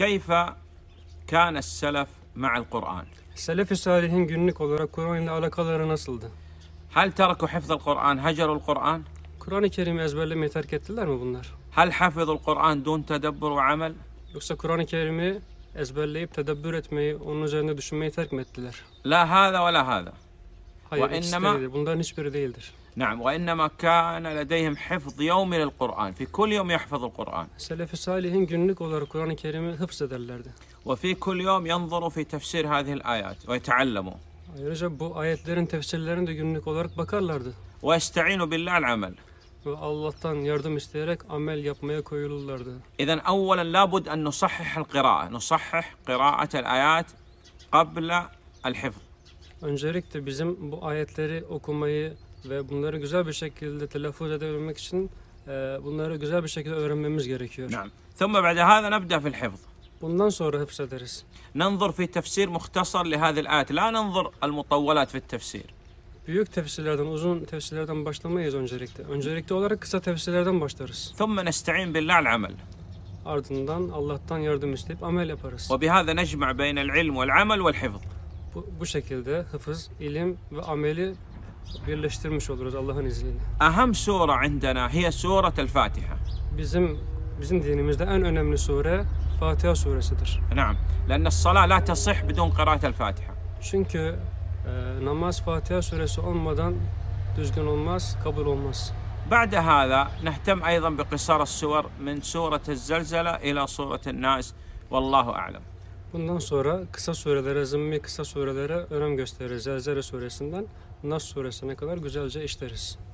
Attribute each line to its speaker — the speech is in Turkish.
Speaker 1: Keyfe kâne selef ma'al Kur'an?
Speaker 2: Selefi Salih'in günlük olarak Kur'an ile alakaları nasıldı?
Speaker 1: Hal terku hifzal Kur'an, hacerul Kur'an?
Speaker 2: Kur'an-ı Kerim'i ezberlemeyi terk ettiler mi bunlar? Hal hafizul Kur'an dun tedebbür ve amel? Yoksa Kur'an-ı Kerim'i ezberleyip tedebbür etmeyi, onun üzerinde düşünmeyi terk mi ettiler? La
Speaker 1: hâza ve la hâza.
Speaker 2: وإنما değildir. Bunların
Speaker 1: نعم وإنما كان لديهم حفظ يومي للقرآن في كل يوم يحفظ القرآن
Speaker 2: سلف الصالحين günlük olarak Kur'an-ı Kerim'i hıfz ederlerdi
Speaker 1: وفي كل يوم ينظروا في تفسير هذه الآيات ويتعلموا
Speaker 2: Ayrıca bu ayetlerin tefsirlerini de günlük olarak bakarlardı.
Speaker 1: ويستعينوا بالله العمل
Speaker 2: ve Allah'tan yardım isteyerek amel yapmaya koyulurlardı.
Speaker 1: İzen evvelen labud en أولا لابد أن نصحح القراءة نصحح ayat الآيات قبل hifz.
Speaker 2: Öncelikle bizim bu ayetleri okumayı ve bunları güzel bir şekilde telaffuz edebilmek için e, bunları güzel bir şekilde öğrenmemiz gerekiyor. نعم. ثم بعد هذا نبدأ في الحفظ. Bundan sonra hapsederiz.
Speaker 1: ننظر في تفسير مختصر لهذه الآيات لا ننظر المطولات في التفسير.
Speaker 2: Büyük tefsirlerden, uzun tefsirlerden başlamayız öncelikle. Öncelikli olarak kısa tefsirlerden başlarız. ثم نستعين بالله العمل. Ardından Allah'tan yardım isteyip amel yaparız.
Speaker 1: وبهذا نجمع بين العلم والعمل والحفظ.
Speaker 2: Bu, bu şekilde hıfız, ilim ve ameli birleştirmiş oluruz Allah'ın izniyle.
Speaker 1: Aham sure عندنا هي سورة الفاتحة.
Speaker 2: Bizim bizim dinimizde en önemli sure Fatiha suresidir.
Speaker 1: نعم لأن الصلاة لا تصح بدون قراءة الفاتحة.
Speaker 2: Çünkü e, namaz Fatiha suresi olmadan düzgün olmaz, kabul olmaz.
Speaker 1: بعد هذا نهتم أيضا بقصار السور من سورة الزلزلة إلى سورة الناس والله أعلم
Speaker 2: Bundan sonra kısa surelere, zımmi kısa surelere önem gösteririz. Zelzele suresinden Nas suresine kadar güzelce işleriz.